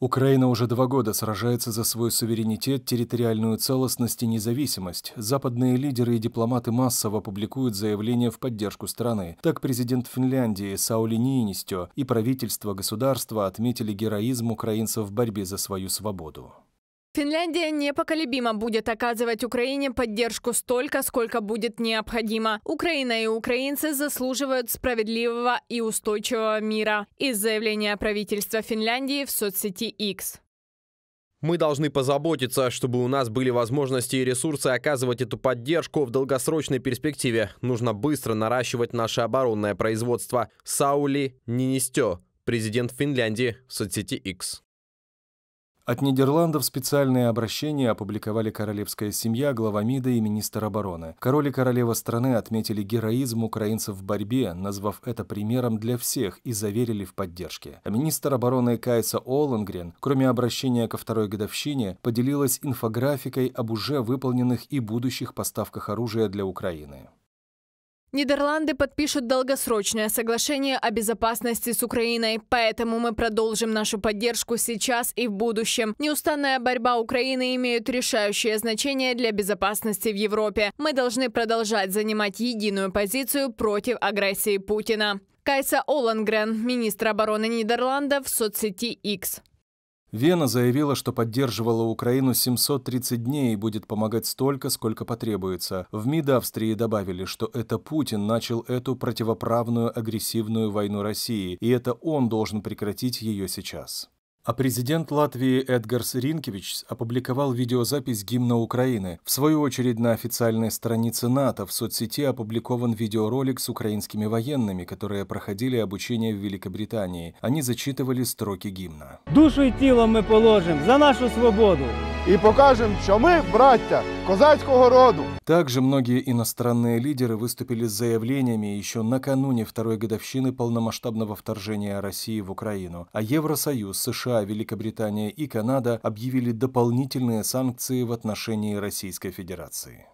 Украина уже два года сражается за свой суверенитет, территориальную целостность и независимость. Западные лидеры и дипломаты массово публикуют заявления в поддержку страны. Так президент Финляндии Саули Ниинистё и правительство государства отметили героизм украинцев в борьбе за свою свободу. Финляндия непоколебимо будет оказывать Украине поддержку столько, сколько будет необходимо. Украина и украинцы заслуживают справедливого и устойчивого мира. Из заявления правительства Финляндии в соцсети X. Мы должны позаботиться, чтобы у нас были возможности и ресурсы оказывать эту поддержку в долгосрочной перспективе. Нужно быстро наращивать наше оборонное производство. Саули Нинистё, президент Финляндии соцсети X. От Нидерландов специальное обращение опубликовали королевская семья, глава МИДа и министр обороны. Король и королева страны отметили героизм украинцев в борьбе, назвав это примером для всех и заверили в поддержке. министр обороны Кайса Оллангрен, кроме обращения ко второй годовщине, поделилась инфографикой об уже выполненных и будущих поставках оружия для Украины. Нидерланды подпишут долгосрочное соглашение о безопасности с Украиной, поэтому мы продолжим нашу поддержку сейчас и в будущем. Неустанная борьба Украины имеет решающее значение для безопасности в Европе. Мы должны продолжать занимать единую позицию против агрессии Путина. Кайса Оллангрен, министр обороны Нидерландов в соцсети X. Вена заявила, что поддерживала Украину 730 дней и будет помогать столько, сколько потребуется. В МИД Австрии добавили, что это Путин начал эту противоправную агрессивную войну России, и это он должен прекратить ее сейчас. А президент Латвии Эдгарс Ринкевич опубликовал видеозапись гимна Украины. В свою очередь на официальной странице НАТО в соцсети опубликован видеоролик с украинскими военными, которые проходили обучение в Великобритании. Они зачитывали строки гимна. «Душу и тело мы положим за нашу свободу, и покажем, что мы братья козацкого роду. Также многие иностранные лидеры выступили с заявлениями еще накануне второй годовщины полномасштабного вторжения России в Украину, а Евросоюз, США, Великобритания и Канада объявили дополнительные санкции в отношении Российской Федерации.